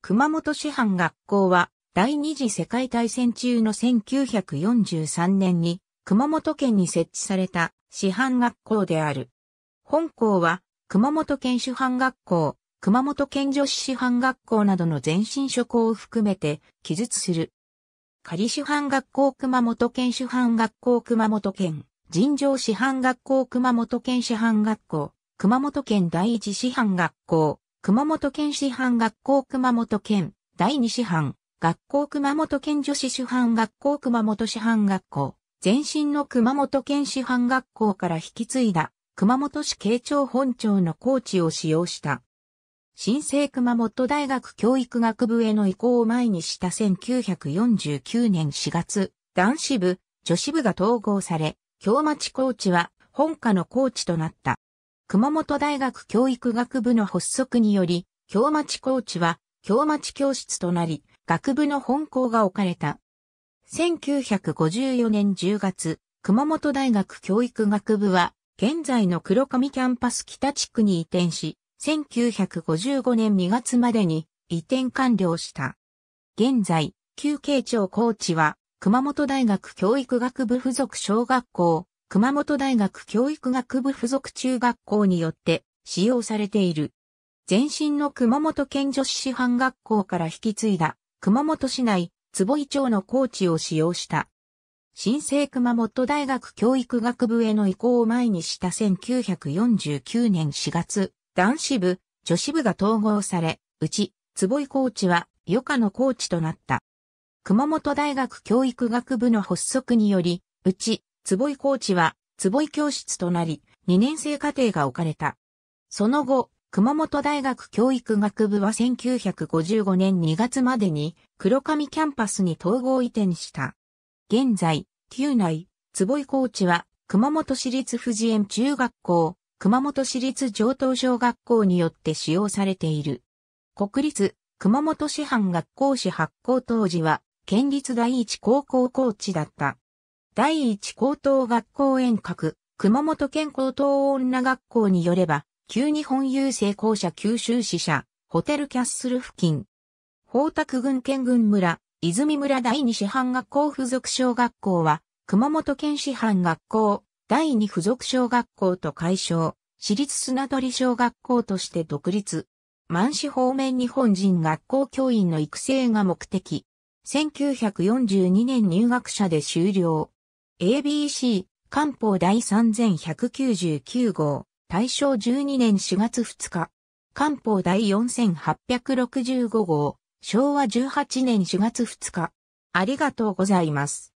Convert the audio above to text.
熊本市販学校は、第二次世界大戦中の1943年に、熊本県に設置された市販学校である。本校は、熊本県市販学校、熊本県女子市販学校などの前身諸校を含めて、記述する。仮市販学校熊本県市販学校熊本県、尋常市販学校熊本県市販学校、熊本県第一市販学校、熊本県師範学校熊本県第二師範学校熊本県女子師範学校熊本師範学校前身の熊本県師範学校から引き継いだ熊本市慶長本町のー地を使用した。新生熊本大学教育学部への移行を前にした1949年4月、男子部、女子部が統合され、京町ー地は本家のー地となった。熊本大学教育学部の発足により、京町コーチは京町教室となり、学部の本校が置かれた。1954年10月、熊本大学教育学部は、現在の黒上キャンパス北地区に移転し、1955年2月までに移転完了した。現在、旧慶長コーチは、熊本大学教育学部附属小学校、熊本大学教育学部附属中学校によって使用されている。前身の熊本県女子師範学校から引き継いだ熊本市内坪井町のー地を使用した。新生熊本大学教育学部への移行を前にした1949年4月、男子部、女子部が統合され、うち、坪井ーチは余暇のコーチとなった。熊本大学教育学部の発足により、うち、坪井コーチは、坪井教室となり、2年生課程が置かれた。その後、熊本大学教育学部は1955年2月までに黒上キャンパスに統合移転した。現在、旧内、坪井コーチは熊本市立藤園中学校、熊本市立上等小学校によって使用されている。国立、熊本市販学校市発行当時は、県立第一高校コーチだった。第一高等学校遠隔、熊本県高等女学校によれば、旧日本郵政公社九州支社、ホテルキャッスル付近。宝沢郡県郡村、泉村第二師範学校付属小学校は、熊本県師範学校、第二付属小学校と解消、私立砂取小学校として独立。満市方面日本人学校教員の育成が目的。1942年入学者で終了。ABC、官報第3199号、大正12年4月2日。官報第4865号、昭和18年4月2日。ありがとうございます。